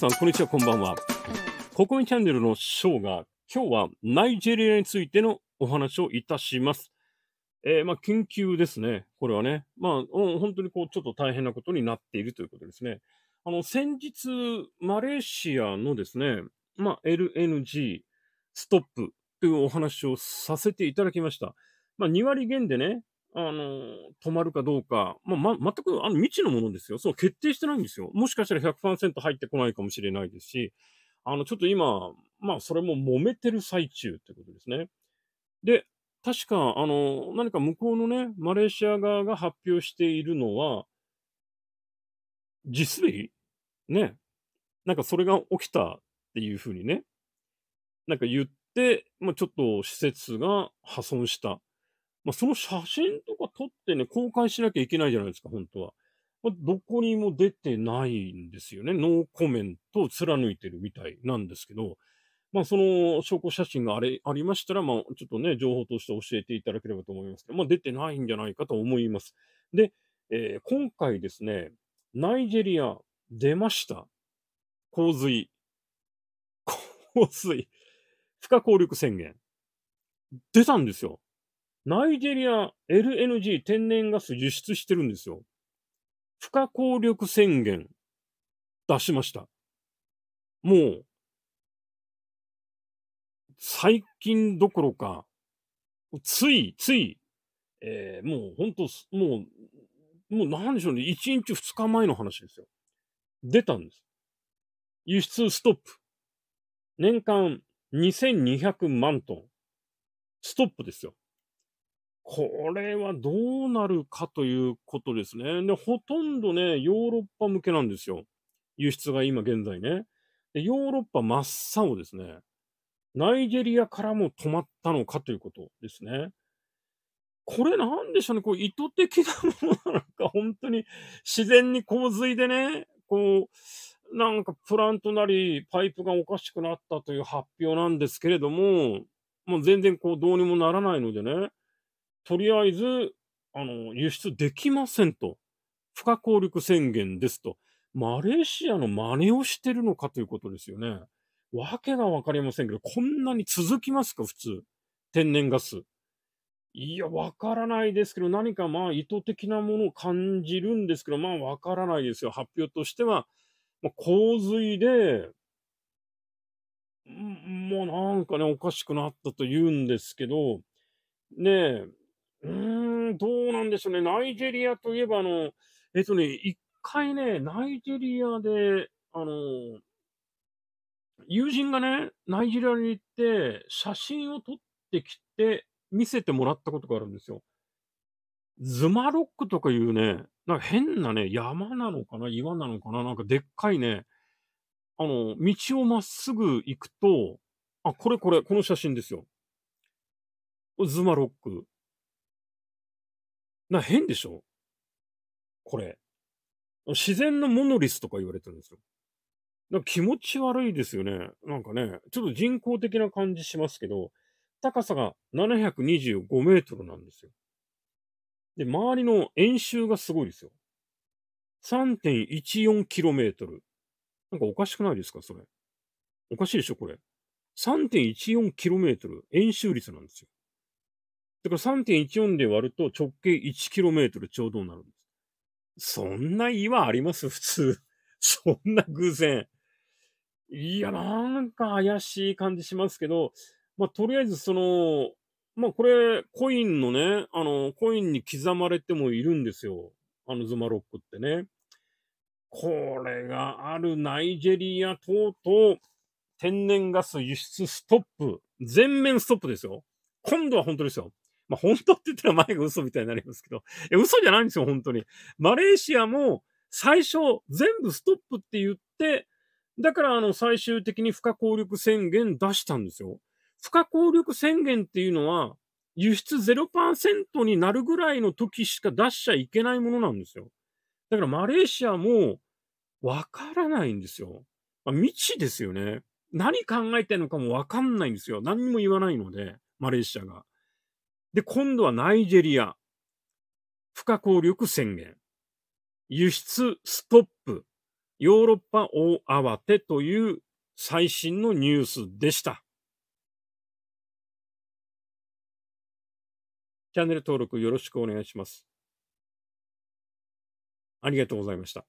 さん、こんにちは、こんばんは。ココミチャンネルのショーが、今日はナイジェリアについてのお話をいたします。えー、まあ、緊急ですね。これはね。まあ、本当にこう、ちょっと大変なことになっているということですね。あの、先日、マレーシアのですね、まあ、LNG ストップというお話をさせていただきました。まあ、2割減でね、あの、止まるかどうか、まあ、ま、全く、あの、未知のものですよ。そう、決定してないんですよ。もしかしたら100%入ってこないかもしれないですし、あの、ちょっと今、まあ、それも揉めてる最中ってことですね。で、確か、あの、何か向こうのね、マレーシア側が発表しているのは、地滑りね。なんかそれが起きたっていうふうにね、なんか言って、まあ、ちょっと施設が破損した。まあ、その写真とか撮ってね、公開しなきゃいけないじゃないですか、本当は。まあ、どこにも出てないんですよね。ノーコメントを貫いてるみたいなんですけど、まあ、その証拠写真があれ、ありましたら、まあ、ちょっとね、情報として教えていただければと思いますけど、まあ、出てないんじゃないかと思います。で、えー、今回ですね、ナイジェリア、出ました。洪水。洪水。不可抗力宣言。出たんですよ。ナイジェリア LNG 天然ガス輸出してるんですよ。不可抗力宣言出しました。もう、最近どころか、つい、つい、えー、もう本当、もう、もう何でしょうね、1日2日前の話ですよ。出たんです。輸出ストップ。年間2200万トン。ストップですよ。これはどうなるかということですね。で、ほとんどね、ヨーロッパ向けなんですよ。輸出が今現在ね。でヨーロッパ真っ青ですね。ナイジェリアからも止まったのかということですね。これなんでしょうね。こう意図的なものなのか、本当に自然に洪水でね、こう、なんかプラントなりパイプがおかしくなったという発表なんですけれども、もう全然こうどうにもならないのでね。とりあえず、あの、輸出できませんと。不可抗力宣言ですと。マレーシアの真似をしてるのかということですよね。わけがわかりませんけど、こんなに続きますか、普通。天然ガス。いや、わからないですけど、何かまあ意図的なものを感じるんですけど、まあわからないですよ。発表としては、まあ、洪水で、もうなんかね、おかしくなったと言うんですけど、ねえ、うーん、どうなんでしょうね。ナイジェリアといえば、あの、えっとね、一回ね、ナイジェリアで、あの、友人がね、ナイジェリアに行って、写真を撮ってきて、見せてもらったことがあるんですよ。ズマロックとかいうね、なんか変なね、山なのかな、岩なのかな、なんかでっかいね、あの、道をまっすぐ行くと、あ、これこれ、この写真ですよ。ズマロック。な、変でしょこれ。自然のモノリスとか言われてるんですよ。なんか気持ち悪いですよね。なんかね、ちょっと人工的な感じしますけど、高さが725メートルなんですよ。で、周りの円周がすごいですよ。3.14キロメートル。なんかおかしくないですかそれ。おかしいでしょこれ。3.14キロメートル。円周率なんですよ。だから3.14で割ると直径 1km ちょうどになるんです。そんな岩あります 普通。そんな偶然。いや、なんか怪しい感じしますけど、まあ、とりあえずその、まあ、これ、コインのね、あの、コインに刻まれてもいるんですよ。あのズマロックってね。これがあるナイジェリア等々、天然ガス輸出ストップ。全面ストップですよ。今度は本当ですよ。まあ、本当って言ったら前が嘘みたいになりますけど、え、嘘じゃないんですよ、本当に。マレーシアも最初全部ストップって言って、だからあの最終的に不可抗力宣言出したんですよ。不可抗力宣言っていうのは、輸出0%になるぐらいの時しか出しちゃいけないものなんですよ。だからマレーシアもわからないんですよ。まあ、未知ですよね。何考えてるのかもわかんないんですよ。何にも言わないので、マレーシアが。で、今度はナイジェリア。不可抗力宣言。輸出ストップ。ヨーロッパ大慌てという最新のニュースでした。チャンネル登録よろしくお願いします。ありがとうございました。